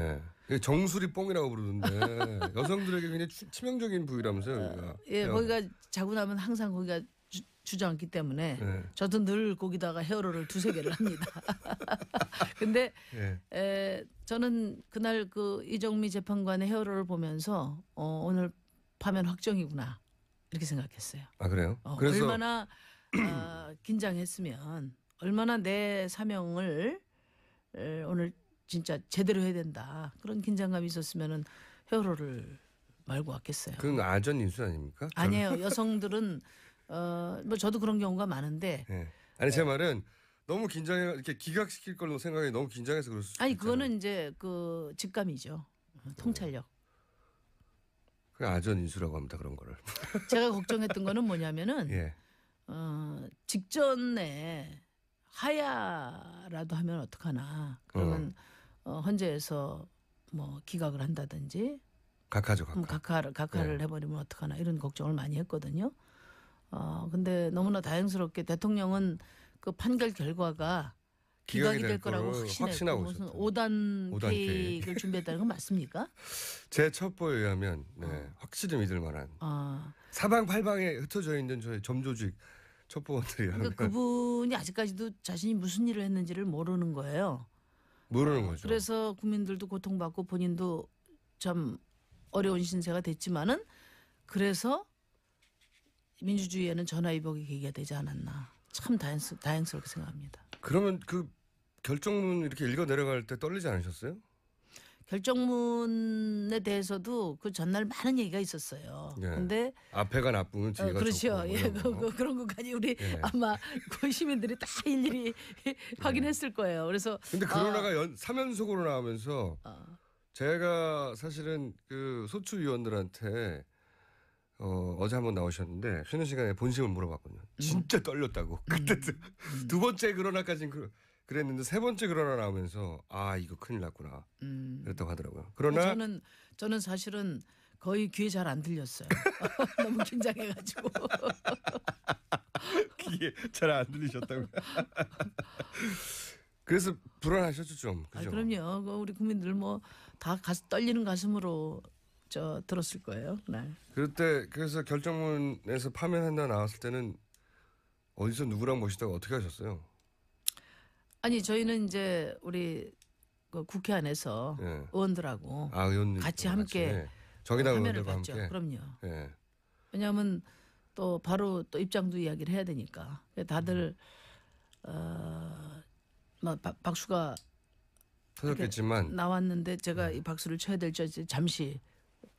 Speaker 1: 네. 정수리 뽕이라고 부르는데 여성들에게 굉장히 치명적인 부위라면서요, 여 어, 예, 거기가
Speaker 3: 자고 나면 항상 거기가 주저앉기 때문에 네. 저도 늘 거기다가 헤어로를 두세 개를 합니다. 근데 네. 에, 저는 그날 그 이정미 재판관의 헤어로를 보면서 어, 오늘 파면 확정이구나 이렇게 생각했어요.
Speaker 1: 아 그래요? 어, 그래서... 얼마나
Speaker 3: 어, 긴장했으면 얼마나 내 사명을 오늘 진짜 제대로 해야 된다 그런 긴장감이 있었으면 헤어로를 말고 왔겠어요.
Speaker 1: 그건 아전 인수 아닙니까? 아니에요.
Speaker 3: 여성들은 어뭐 저도 그런 경우가 많은데
Speaker 1: 예. 아니 제 말은 너무 긴장해 이렇게 기각시킬 걸로 생각해 너무 긴장해서 그럴 수
Speaker 3: 아니 있잖아요. 그거는 이제 그 직감이죠. 통찰력.
Speaker 1: 그 아전 인수라고 합니다 그런 거를.
Speaker 3: 제가 걱정했던 거는 뭐냐면은 예. 어 직전에 하야라도 하면 어떡하나. 그러면 어, 어 헌재에서 뭐 기각을 한다든지 각하죠 각하. 뭐 각하를 각하를 예. 해버리면 어떡하나 이런 걱정을 많이 했거든요. 어, 근데 너무나 다행스럽게 대통령은 그 판결 결과가
Speaker 1: 기각이 될 거라고 확신하고 무슨
Speaker 3: 5단, 5 케이크를 준비했다는 건 맞습니까?
Speaker 1: 제 첩보에 의하면 네, 어. 확실히 믿을 만한 아. 사방팔방에 흩어져 있는 저의 점조직 첩보원들이라 그러니까
Speaker 3: 그분이 아직까지도 자신이 무슨 일을 했는지를 모르는 거예요. 모르는 어, 거죠. 그래서 국민들도 고통받고 본인도 참 어려운 신세가 됐지만은 그래서 민주주의에는 전화위복이 계기가 되지 않았나 참 다행스, 다행스럽게 생각합니다.
Speaker 1: 그러면 그 결정문 이렇게 읽어 내려갈 때 떨리지 않으셨어요?
Speaker 3: 결정문에 대해서도 그 전날 많은 얘기가 있었어요. 예.
Speaker 1: 근데 앞에가 나쁘면 뒤가 어, 그렇죠. 뭐
Speaker 3: 예, 그, 그, 그런 것까지 우리 예. 아마 그 시민들이 다 일일이 확인했을 거예요. 그래서 근데 아. 그러다가
Speaker 1: 어. 연, 3속으로 나오면서 어. 제가 사실은 그 소추 위원들한테 어, 어제 한번 나오셨는데 쉬는 시간에 본심을 물어봤거든요. 진짜 떨렸다고. 그때 음. 두 번째 그러나까지는 그, 랬는데세 번째 그러나 나오면서 아 이거 큰일 났구나 음. 그랬다고 하더라고요. 그러나 저는
Speaker 3: 저는 사실은 거의 귀에 잘 안 들렸어요. 너무 긴장해가지고
Speaker 1: 귀에 잘 안 들리셨다고요. 그래서 불안하셨죠 좀. 그죠? 아,
Speaker 3: 그럼요. 그 우리 국민들 뭐다 떨리는 가슴으로 저 들었을 거예요. 네.
Speaker 1: 그때 그래서 결정문에서 파면한다 나왔을 때는 어디서 누구랑 모시다가 어떻게 하셨어요?
Speaker 3: 아니 저희는 이제 우리 그 국회 안에서 예. 의원들하고
Speaker 1: 아, 의원님 같이 아, 함께 정의당 예. 어, 의원들과 죠 함께 그럼요. 예.
Speaker 3: 왜냐하면 또 바로 또 입장도 이야기를 해야 되니까 다들 음. 어, 막 뭐 박수가
Speaker 1: 터졌겠지만
Speaker 3: 나왔는데 제가 네. 이 박수를 쳐야 될지 잠시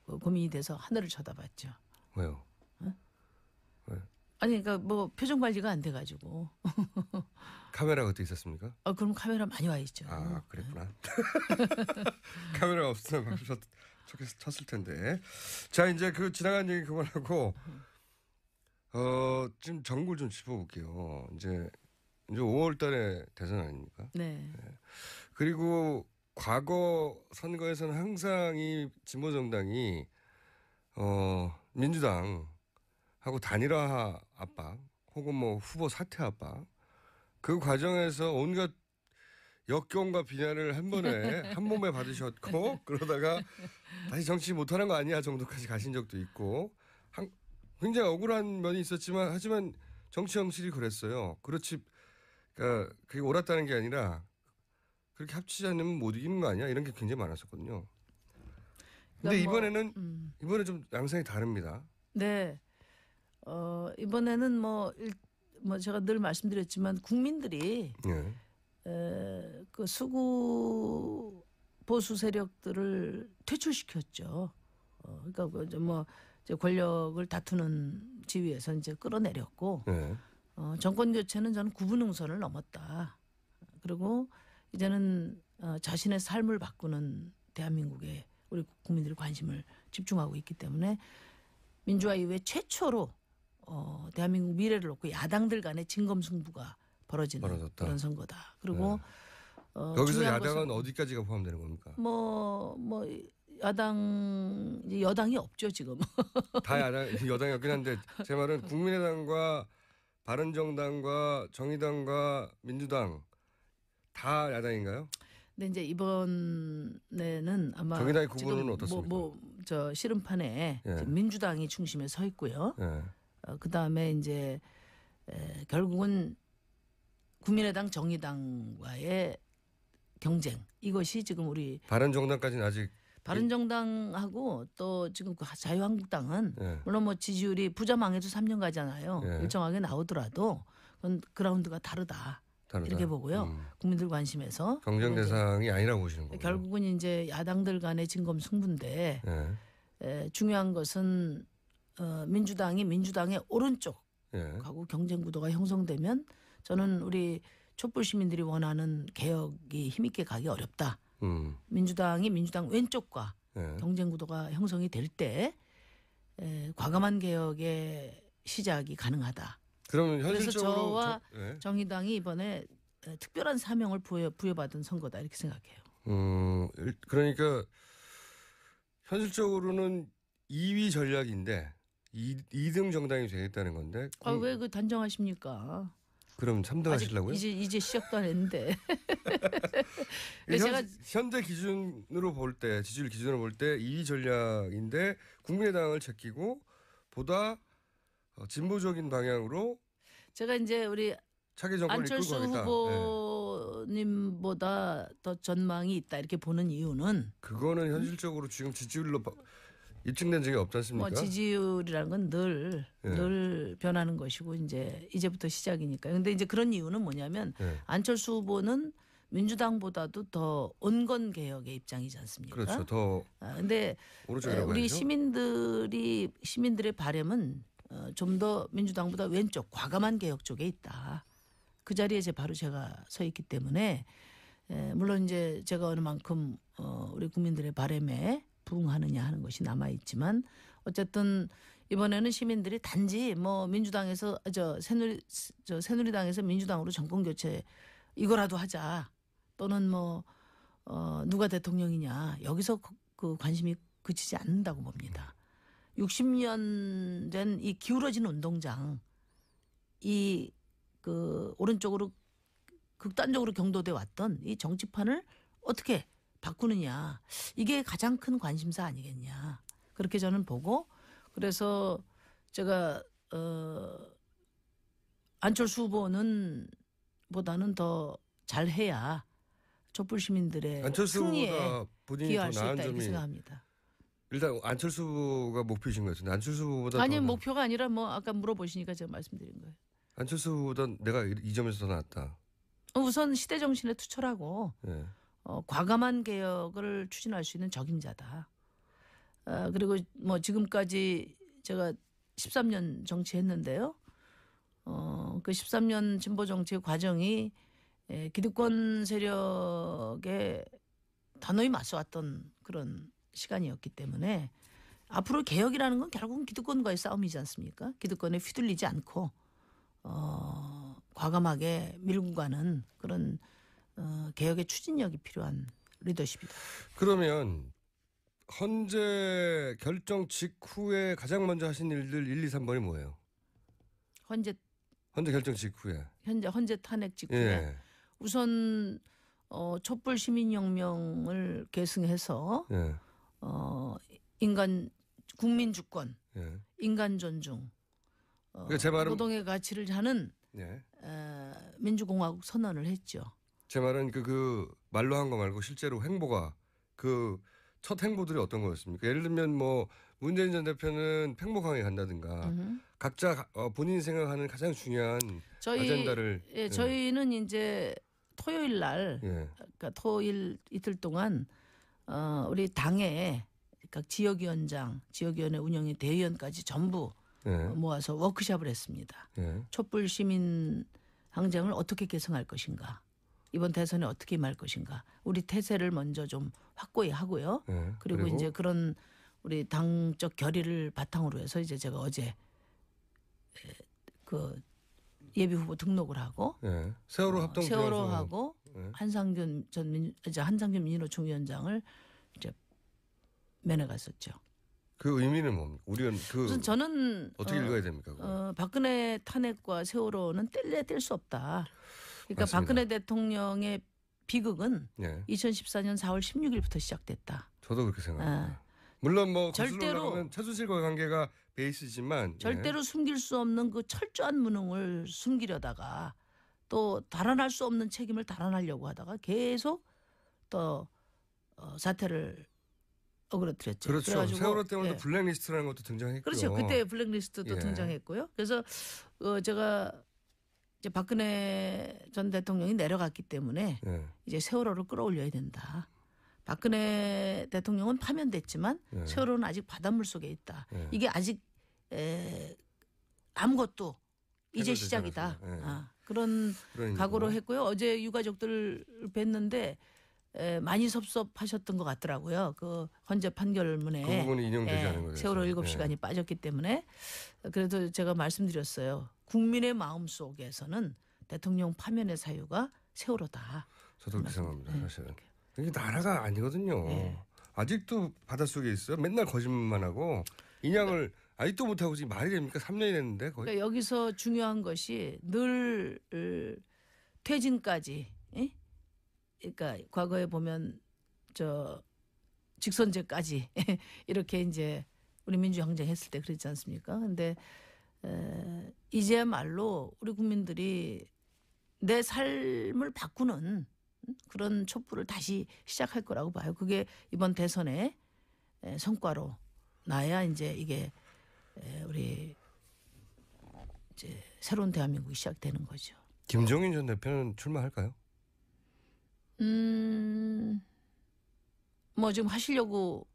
Speaker 3: 그 고민이 돼서 하늘을 쳐다봤죠. 왜요? 어? 왜? 아니 그러니까 뭐 표정 관리가 안 돼가지고.
Speaker 1: 카메라 그때 있었습니까?
Speaker 3: 아 그럼 카메라 많이 와 있죠. 아 그랬구나.
Speaker 1: 카메라 없으면 박수 쳤, 쳤을 텐데. 자 이제 그 지나간 얘기 그만하고 어 지금 정글 좀 짚어볼게요. 이제 이제 5월달에 대선 아닙니까? 네. 네. 그리고 과거 선거에서는 항상 이 진보 정당이 어 민주당하고 단일화 압박 혹은 뭐 후보 사퇴 압박 그 과정에서 온갖 역경과 비난을 한 번에 한 몸에 받으셨고 그러다가 다시 정치 못하는 거 아니야 정도까지 가신 적도 있고 한, 굉장히 억울한 면이 있었지만 하지만 정치 형실이 그랬어요. 그렇지 그러니까 그게 옳았다는 게 아니라 그렇게 합치지 않으면 못 이기는 거 아니야? 이런 게 굉장히 많았었거든요.
Speaker 3: 근데 그러니까 뭐, 이번에는
Speaker 1: 음. 이번에 좀 양상이 다릅니다.
Speaker 3: 네. 어, 이번에는 뭐, 일, 뭐 제가 늘 말씀드렸지만 국민들이 네. 에, 그 수구 보수 세력들을 퇴출시켰죠. 어, 그러니까 그 뭐 이제 권력을 다투는 지위에서 이제 끌어내렸고 네. 어, 정권 교체는 저는 구분능선을 넘었다. 그리고 이제는 어, 자신의 삶을 바꾸는 대한민국에 우리 국민들의 관심을 집중하고 있기 때문에 민주화 이후에 최초로 어, 대한민국 미래를 놓고 야당들 간의 진검승부가
Speaker 1: 벌어지는 벌어졌다. 그런
Speaker 3: 선거다. 그리고 네. 어, 여기서 야당은
Speaker 1: 어디까지가 포함되는 겁니까?
Speaker 3: 뭐뭐 뭐, 야당 여당이 없죠 지금.
Speaker 1: 다 야당 여당이었긴 한데 제 말은 국민의당과 바른정당과 정의당과 민주당 다 야당인가요?
Speaker 3: 근데 이제 이번에는 아마 정의당의 구분은 뭐, 어떻습니까? 뭐저 뭐 씨름판에 예. 민주당이 중심에 서 있고요. 예. 어, 그 다음에 이제 에, 결국은 국민의당
Speaker 1: 정의당과의
Speaker 3: 경쟁 이것이 지금 우리
Speaker 1: 바른정당까지는 아직
Speaker 3: 바른정당하고 또 지금 그 자유한국당은 예. 물론 뭐 지지율이 부자 망해도 3년 가잖아요. 예. 일정하게 나오더라도 그건 그라운드가 다르다. 이렇게 보고요. 음. 국민들 관심에서 경쟁 대상이
Speaker 1: 아니라고 보시는 거예요.
Speaker 3: 결국은 이제 야당들 간의 진검 승부인데 예. 에, 중요한 것은 어, 민주당이 민주당의 오른쪽 하고 예. 경쟁 구도가 형성되면 저는 우리 촛불 시민들이 원하는 개혁이 힘있게 가기 어렵다. 음. 민주당이 민주당 왼쪽과 예. 경쟁 구도가 형성이 될 때 과감한 개혁의 시작이 가능하다.
Speaker 1: 그러면 현실적으로 그래서 저와 저, 네. 예.
Speaker 3: 정의당이 이번에 특별한 사명을 부여, 부여받은 선거다 이렇게 생각해요.
Speaker 1: 음, 그러니까 현실적으로는 2위 전략인데 2, 2등 정당이 되겠다는 건데. 아왜
Speaker 3: 그 단정하십니까?
Speaker 1: 그럼 3등 하시려고요? 이제
Speaker 3: 이제 시작도 안 했는데.
Speaker 1: 현, 현재 기준으로 볼 때 지지율 기준으로 볼 때 2위 전략인데 국민의당을 제끼고 보다 어, 진보적인 방향으로
Speaker 3: 제가 이제 우리 안철수 예. 후보님보다 네. 더 전망이 있다 이렇게 보는 이유는
Speaker 1: 그거는 현실적으로 지금 지지율로 입증된 적이 없지 않습니까? 뭐
Speaker 3: 지지율이라는 건 늘늘 네. 예. 늘 변하는 것이고 이제 이제부터 시작이니까. 근데 이제 그런 이유는 뭐냐면 네. 안철수 후보는 민주당보다도 더 온건 개혁의 입장이지 않습니까? 그렇죠. 더. 아, 근데 우리 시민들이 시민들의 바램은 어, 좀더 민주당보다 왼쪽 과감한 개혁 쪽에 있다. 그 자리에 이제 바로 제가 서 있기 때문에 에, 예, 물론 이제 제가 어느 만큼 어, 우리 국민들의 바램에 부응하느냐 하는 것이 남아 있지만 어쨌든 이번에는 시민들이 단지 뭐 민주당에서 저 새누리 저 새누리당에서 민주당으로 정권 교체 이거라도 하자 또는 뭐 어, 누가 대통령이냐 여기서 그, 그 관심이 그치지 않는다고 봅니다. 60년 된 이 기울어진 운동장 이 그 오른쪽으로 극단적으로 경도돼 왔던 이 정치판을 어떻게 바꾸느냐 이게 가장 큰 관심사 아니겠냐 그렇게 저는 보고 그래서 제가 어 안철수 후보는 보다는 더 잘해야 촛불 시민들의 승리에 기여할 수 있다 이렇게 생각합니다.
Speaker 1: 일단 안철수가 목표이신 것 같은데 안철수보다 아니
Speaker 3: 목표가 아니라 뭐 아까 물어보시니까 제가 말씀드린 거예요.
Speaker 1: 안철수보다 내가 이 점에서 더 낫다.
Speaker 3: 어, 우선 시대 정신에 투철하고 네. 어, 과감한 개혁을 추진할 수 있는 적임자다. 어, 그리고 뭐 지금까지 제가 13년 정치했는데요. 어, 그 13년 진보 정치의 과정이 에, 예, 기득권 세력에 단호히 맞서왔던 그런 시간이었기 때문에 앞으로 개혁이라는 건 결국은 기득권과의 싸움이지 않습니까? 기득권에 휘둘리지 않고 어, 과감하게 밀고 가는 그런 어, 개혁의 추진력이 필요한 리더십이다.
Speaker 1: 그러면 헌재 결정 직후에 가장 먼저 하신 일들 1, 2, 3번이 뭐예요? 헌재 헌재 결정 직후에
Speaker 3: 현재 헌재 탄핵 직후에 예. 우선 어, 촛불 시민혁명을 계승해서
Speaker 1: 예. 어
Speaker 3: 인간 국민 주권, 예. 인간 존중,
Speaker 1: 어, 그제 그러니까 말은 노동의
Speaker 3: 가치를 하는 예. 에, 민주공화국 선언을 했죠.
Speaker 1: 제 말은 그, 그 말로 한 거 말고 실제로 행보가 그첫 행보들이 어떤 거였습니까? 예를 들면 뭐 문재인 전 대표는 팽목항에 간다든가 음흠. 각자 어, 본인 생각하는 가장 중요한 저희, 아젠다를 예, 예,
Speaker 3: 저희는 이제 토요일 날 예. 그러니까 토일 이틀 동안 어, 우리 당에 각 그러니까 지역위원장, 지역위원회 운영위 대의원까지 전부 네. 모아서 워크숍을 했습니다. 네. 촛불 시민 항쟁을 어떻게 개성할 것인가. 이번 대선에 어떻게 임할 것인가. 우리 태세를 먼저 좀 확고히 하고요.
Speaker 1: 네. 그리고, 그리고 이제
Speaker 3: 그런 우리 당적 결의를 바탕으로 해서 이제 제가 어제 그 예비 후보 등록을 하고
Speaker 1: 네. 세월호 어, 합동 세월호하고 네. 예.
Speaker 3: 한상균 전 민, 이제 한상균 민주노총 위원장을 이제 면회 갔었죠.
Speaker 1: 그 의미는 뭡니까? 우리는 그 우선 저는 어떻게 어, 읽어야 됩니까? 그건?
Speaker 3: 어, 박근혜 탄핵과 세월호는 뗄래 뗄 수 없다. 그러니까 맞습니다. 박근혜 대통령의 비극은 네. 2014년 4월 16일부터 시작됐다.
Speaker 1: 저도 그렇게 생각합니다. 어. 물론 뭐 절대로 최순실과 관계가 베이스지만 예. 절대로 예.
Speaker 3: 숨길 수 없는 그 철저한 무능을 숨기려다가 또 달아날 수 없는 책임을 달아나려고 하다가 계속 또 어, 사태를
Speaker 1: 어그러뜨렸죠. 그렇죠. 그래가지고, 세월호 때문에 예. 블랙리스트라는 것도 등장했고 그렇죠. 그때 블랙리스트도 예. 등장했고요.
Speaker 3: 그래서 어, 제가 이제 박근혜 전 대통령이 내려갔기 때문에 예. 이제 세월호를 끌어올려야 된다. 박근혜 대통령은 파면됐지만 예. 세월호는 아직 바닷물 속에 있다. 예. 이게 아직 에, 아무것도 이제 시작이다. 아, 예. 그런 각오로 얘 했고요. 어제 유가족들 뵀는데 에, 많이 섭섭하셨던 것 같더라고요. 그 헌재 판결문에 그 부분이 인용되지 예, 않은 거죠. 세월호 일곱 예. 시간이 예. 빠졌기 때문에 그래도 제가 말씀드렸어요. 국민의 마음 속에서는 대통령 파면의 사유가 세월호다.
Speaker 1: 저도 그 생각합니다. 예. 사실은 이게 나라가 아니거든요. 예. 아직도 바닷속에 있어요. 맨날 거짓말만 하고 인양을 그러니까 아직도 못하고 지금 말이 됩니까? 3년이 됐는데 거의. 그러니까
Speaker 3: 여기서 중요한 것이 늘 퇴진까지. 예? 그러니까 과거에 보면 저 직선제까지 이렇게 이제 우리 민주항쟁 했을 때 그랬지 않습니까? 근데 에, 이제야말로 우리 국민들이 내 삶을 바꾸는 음? 그런 촛불을 다시 시작할 거라고 봐요. 그게 이번 대선의 성과로 나야 이제 이게 예, 우리 이제 새로운 대한민국이 시작되는 거죠.
Speaker 1: 김종인 전 대표는 출마할까요?
Speaker 3: 음, 뭐 지금 하시려고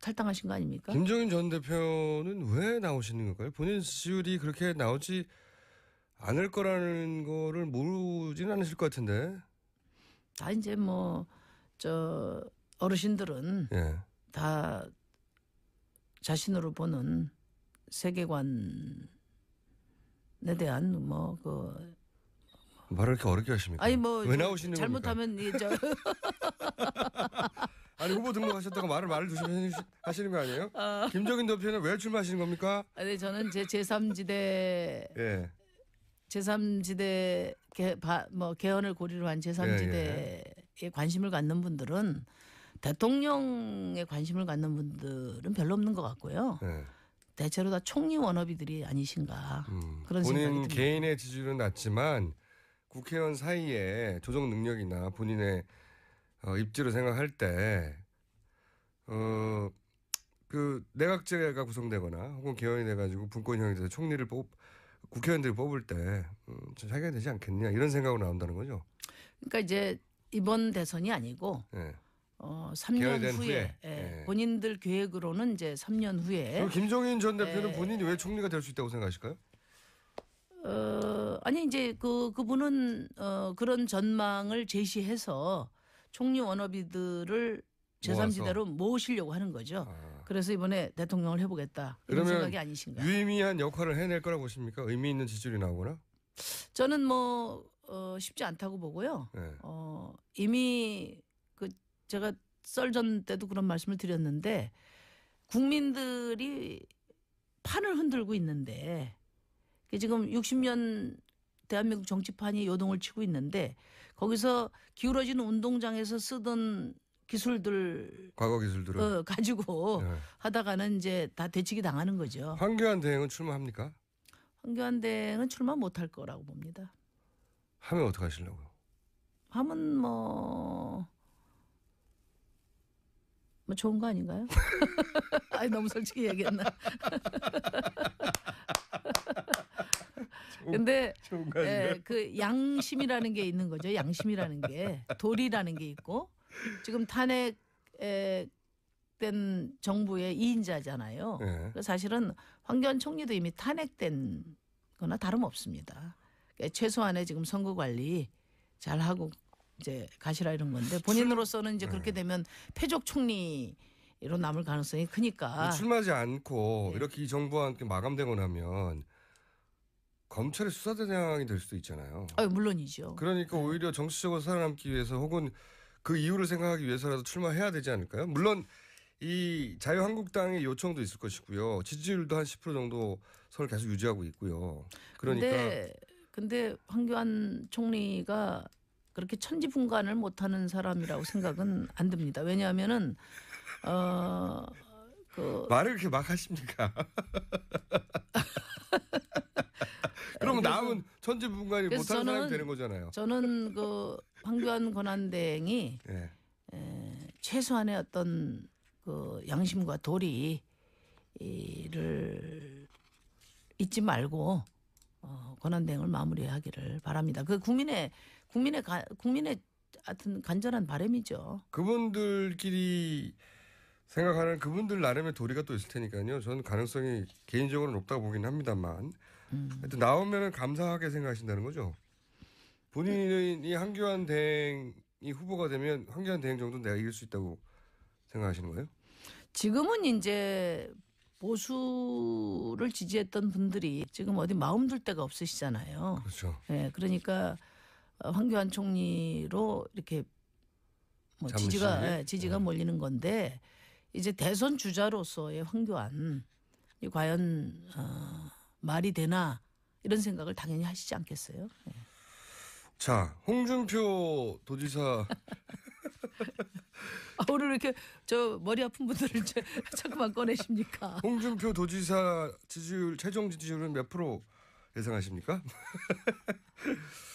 Speaker 3: 탈당하신 거 아닙니까?
Speaker 1: 김종인 전 대표는 왜 나오시는 걸까요? 본인 지율이 그렇게 나오지 않을 거라는 거를 모르진 않으실 것 같은데.
Speaker 3: 다 이제 뭐 저 어르신들은 예. 다 자신으로 보는 세계관에 대한 뭐그
Speaker 1: 말을 이렇게 어렵게 하십니까? 아니 뭐왜 나오시는 잘못하면
Speaker 3: 이저
Speaker 1: 아니 후보 등록하셨다가 말을 말을 두시 하시는 거 아니에요? 어. 아. 김정인 대표는 왜 출마하시는 겁니까?
Speaker 3: 아니 네, 저는 제 제3지대 예. 제3지대 개, 바, 뭐 개헌을 고리로 한 제3지대에 예, 예. 관심을 갖는 분들은 대통령에 관심을 갖는 분들은 별로 없는 것 같고요. 예. 대체로 다 총리 원업이들이 아니신가
Speaker 1: 음. 그런 생각이 듭니다. 본인 개인의 지지율은 낮지만 국회의원 사이에 조정 능력이나 본인의 어, 입지로 생각할 때 어. 그 내각제가 구성되거나 혹은 개헌이 돼가지고 분권형이 돼서 총리를 뽑 국회의원들이 뽑을 때 음, 자기가 되지 않겠냐 이런 생각으로 나온다는 거죠. 그러니까
Speaker 3: 이제 이번 대선이 아니고 네. 어 3년 후에, 후에. 예, 예. 본인들 계획으로는 이제 3년 후에 김종인 전 대표는 예. 본인이
Speaker 1: 왜 총리가 될 수 있다고 생각하실까요? 어
Speaker 3: 아니 이제 그 그분은 어 그런 전망을 제시해서 총리 원어비들을 제3지대로 모으시려고 하는 거죠. 아. 그래서 이번에 대통령을 해보겠다 이런 생각이 아니신가요?
Speaker 1: 유의미한 역할을 해낼 거라고 보십니까? 의미 있는 지지율이 나오거나?
Speaker 3: 저는 뭐 어, 쉽지 않다고 보고요. 네. 어, 이미 제가 썰전 때도 그런 말씀을 드렸는데 국민들이 판을 흔들고 있는데 지금 60년 대한민국 정치판이 요동을 치고 있는데 거기서 기울어진 운동장에서 쓰던 기술들
Speaker 1: 과거 기술들을 어,
Speaker 3: 가지고 네. 하다가는 이제 다 대치기 당하는 거죠.
Speaker 1: 황교안 대행은 출마합니까?
Speaker 3: 황교안 대행은 출마 못할 거라고 봅니다.
Speaker 1: 하면 어떡 하시려고요?
Speaker 3: 하면 뭐뭐 좋은 거 아닌가요? 아니 너무 솔직히 얘기했나? 근데 예, 그 양심이라는 게 있는 거죠. 양심이라는 게 도리라는 게 있고 지금 탄핵된 정부의 2인자잖아요. 네. 예. 사실은 황교안 총리도 이미 탄핵된 거나 다름없습니다. 그러니까 최소한의 지금 선거 관리 잘 하고 이제 가시라 이런 건데 본인으로서는 이제 그렇게 네. 되면 패족 총리 로 남을 가능성이 크니까
Speaker 1: 출마하지 않고 네. 이렇게 이 정부와 함께 마감되고 나면 검찰의 수사대상이될 수도 있잖아요. 아, 물론이죠. 그러니까 네. 오히려 정치적으로 살아남기 위해서 혹은 그 이유를 생각하기 위해서라도 출마해야 되지 않을까요? 물론 이 자유한국당의 요청도 있을 것이고요. 지지율도 한 10% 정도 선을 계속 유지하고 있고요.
Speaker 2: 그러니까 근데,
Speaker 3: 근데 황교안 총리가 그렇게 천지분간을 못하는 사람이라고 생각은 안 듭니다. 왜냐하면은 어.
Speaker 1: 그 말을 이렇게 막 하십니까? 그럼 남은 천지분간이 못하는 사람이 되는 거잖아요.
Speaker 3: 저는 그 황교안 권한대행이 네. 에, 최소한의 어떤 그 양심과 도리를 잊지 말고 어, 권한대행을 마무리하기를 바랍니다. 그 국민의 국민의 가, 국민의 하여튼 간절한 바람이죠.
Speaker 1: 그분들끼리 생각하는 그분들 나름의 도리가 또 있을 테니까요. 저는 가능성이 개인적으로 높다고 보긴 합니다만. 음. 하여튼 나오면 감사하게 생각하신다는 거죠. 본인이 한교안 대행이 후보가 되면 한교안 대행 정도는 내가 이길 수 있다고 생각하시는 거예요?
Speaker 3: 지금은 이제 보수를 지지했던 분들이 지금 어디 마음 둘 데가 없으시잖아요. 그렇죠. 네, 그러니까 어, 황교안 총리로 이렇게 뭐 지지가 예, 지지가 네. 몰리는 건데 이제 대선 주자로서의 황교안 이 과연 어, 말이 되나 이런 생각을 당연히 하시지 않겠어요? 예.
Speaker 1: 자, 홍준표 도지사.
Speaker 3: 아, 오늘 이렇게 저 머리 아픈 분들을 자꾸만 꺼내십니까?
Speaker 1: 홍준표 도지사 지지율 최종 지지율은 몇 프로 예상하십니까?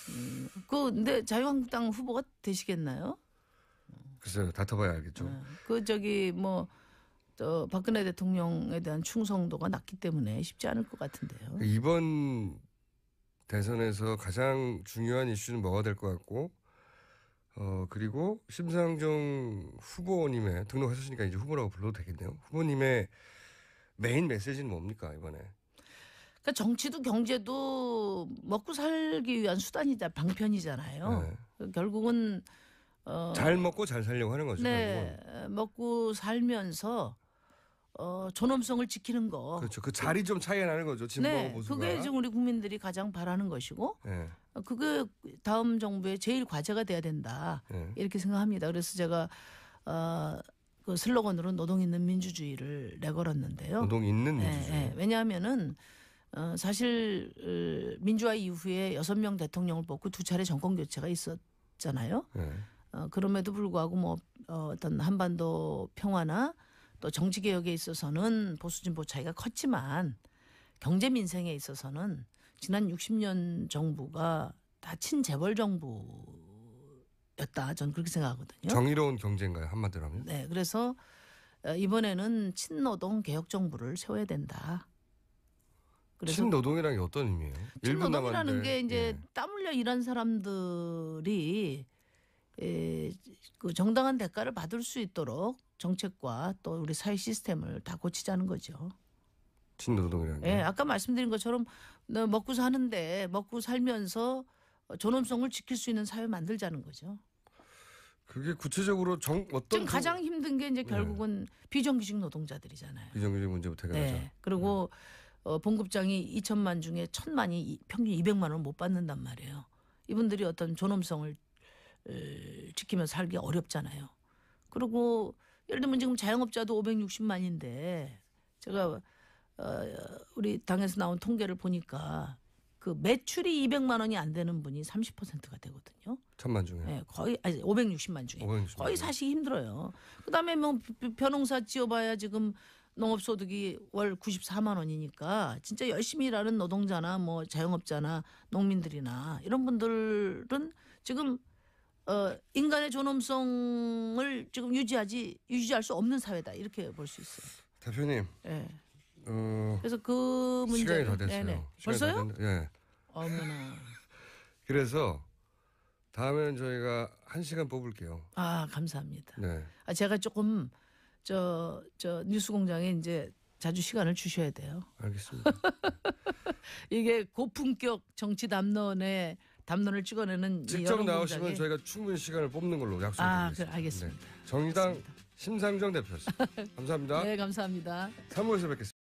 Speaker 3: 음, 그 근데 자유한국당 후보가 되시겠나요?
Speaker 1: 글쎄요, 다퉈봐야 알겠죠. 네.
Speaker 3: 그 저기 뭐. 또 박근혜 대통령에 대한 충성도가 낮기 때문에 쉽지 않을 것 같은데요.
Speaker 1: 이번 대선에서 가장 중요한 이슈는 뭐가 될 것 같고, 어, 그리고 심상정 후보님의 등록하셨으니까 이제 후보라고 불러도 되겠네요. 후보님의 메인 메시지는 뭡니까, 이번에?
Speaker 3: 그러니까 정치도 경제도 먹고 살기 위한 수단이자 방편이잖아요. 네. 결국은 어, 잘
Speaker 1: 먹고 잘 살려고 하는 거죠. 네,
Speaker 3: 결국은. 먹고 살면서 어, 존엄성을
Speaker 1: 지키는 거. 그렇죠. 그 자리 좀 차이가 나는 거죠. 진보하 네, 그게 지금
Speaker 3: 우리 국민들이 가장 바라는 것이고, 네. 그게 다음 정부의 제일 과제가 돼야 된다. 네. 이렇게 생각합니다. 그래서 제가 어, 그 슬로건으로 노동 있는 민주주의를 내걸었는데요. 노동 있는 네, 민주주의. 네, 왜냐하면은. 어, 사실 어, 민주화 이후에 여섯 명 대통령을 뽑고 두 차례 정권 교체가 있었잖아요. 네. 어, 그럼에도 불구하고 뭐 어, 어떤 한반도 평화나 또 정치 개혁에 있어서는 보수 진보 차이가 컸지만 경제 민생에 있어서는 지난 60년 정부가 다 친재벌 정부였다. 저는 그렇게 생각하거든요. 정의로운
Speaker 1: 경제인가요 한마디로 하면?
Speaker 3: 네, 그래서 어, 이번에는 친노동 개혁 정부를 세워야 된다. 그래서
Speaker 1: 친노동이라는 게 어떤 의미예요? 친노동이라는 게 이제
Speaker 3: 예. 땀 흘려 일한 사람들이 에, 예, 그 정당한 대가를 받을 수 있도록 정책과 또 우리 사회 시스템을 다 고치자는 거죠.
Speaker 1: 친노동이라는
Speaker 3: 게. 예, 아까 말씀드린 것처럼 먹고 사는데 먹고 살면서 존엄성을 지킬 수 있는 사회 만들자는 거죠.
Speaker 1: 그게 구체적으로 정 어떤 지금 가장
Speaker 3: 힘든 게 이제 예. 결국은 네. 비정규직 노동자들이잖아요.
Speaker 1: 비정규직 문제부터 가죠 네.
Speaker 3: 그리고 네. 어, 봉급장이 2천만 중에 1 천만이 평균 200만 원을 못 받는단 말이에요. 이분들이 어떤 존엄성을 지키면서 살기 어렵잖아요. 그리고 예를 들면 지금 자영업자도 560만인데 제가 어, 우리 당에서 나온 통계를 보니까 그 매출이 200만 원이 안 되는 분이 30%가 되거든요.
Speaker 1: 천만 중에. 네, 거의
Speaker 3: 아니 560만 중에.
Speaker 1: 560만 거의 사실
Speaker 3: 힘들어요. 그다음에 뭐 변호사 지어봐야 지금 농업소득이 월 94만 원이니까 진짜 열심히 일하는 노동자나 뭐 자영업자나 농민들이나 이런 분들은 지금 어, 인간의 존엄성을 지금 유지하지 유지할 수 없는 사회다 이렇게 볼 수
Speaker 1: 있어요. 대표님. 네. 어, 그래서
Speaker 3: 그 문제 시간이 다 됐어요. 네네. 네. 시간이 벌써요? 다 예. 어머나.
Speaker 1: 그래서 다음에는 저희가 한 시간 뽑을게요.
Speaker 3: 아 감사합니다. 네. 아, 제가 조금 저, 저, 뉴스공장에 이제 자주 시간을 주셔야 돼요. 알겠습니다. 이게 고품격 정치 담론에 담론을 찍어내는 직접 나오시면 저희가
Speaker 1: 충분히 시간을 뽑는 걸로 약속드리겠습니다. 아, 그래, 알겠습니다. 네. 정의당 알겠습니다. 심상정 대표였습니다. 감사합니다. 네,
Speaker 3: 감사합니다.
Speaker 1: 3월에서 뵙겠습니다.